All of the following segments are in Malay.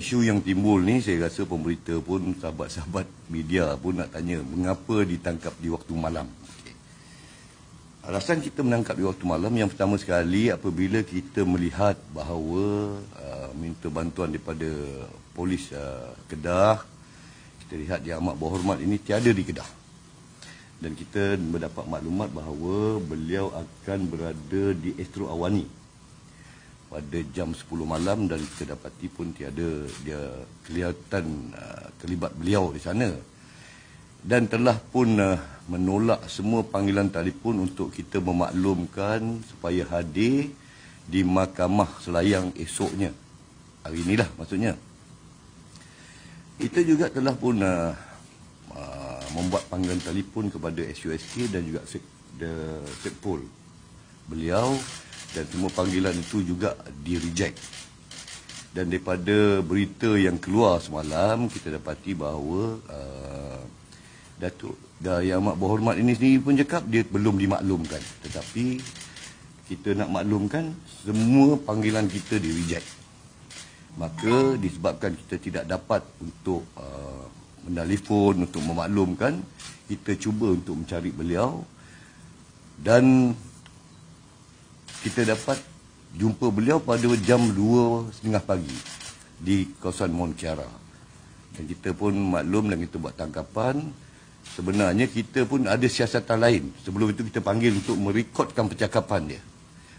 isu yang timbul ni saya rasa pemerintah pun sahabat-sahabat media pun nak tanya mengapa ditangkap di waktu malam alasan kita menangkap di waktu malam yang pertama sekali apabila kita melihat bahawa uh, minta bantuan daripada polis uh, Kedah kita lihat dia amat berhormat ini tiada di Kedah dan kita mendapat maklumat bahawa beliau akan berada di Astro Awani pada jam 10 malam dan kita dapati pun tiada dia kelihatan uh, terlibat beliau di sana dan telah pun uh, menolak semua panggilan telefon untuk kita memaklumkan supaya hadir di mahkamah selayang esoknya hari inilah maksudnya kita juga telah pun uh, uh, membuat panggilan telefon kepada SUSK dan juga Sekpol beliau dan semua panggilan itu juga di reject. Dan daripada berita yang keluar semalam, kita dapati bahawa uh, Datuk Yang Amat Berhormat ini sendiri pun cakap dia belum dimaklumkan. Tetapi kita nak maklumkan semua panggilan kita di reject. Maka disebabkan kita tidak dapat untuk uh, mendalifon, untuk memaklumkan, kita cuba untuk mencari beliau dan kita dapat jumpa beliau pada jam 2.30 pagi di kawasan Monkiara. Dan kita pun maklum dan kita buat tangkapan. Sebenarnya kita pun ada siasatan lain. Sebelum itu kita panggil untuk merekodkan percakapan dia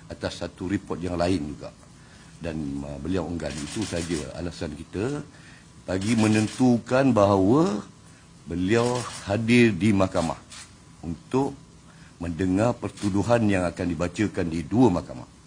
atas satu report yang lain juga. Dan uh, beliau enggan. Itu saja alasan kita bagi menentukan bahawa beliau hadir di mahkamah untuk mendengar pertuduhan yang akan dibacakan di dua mahkamah.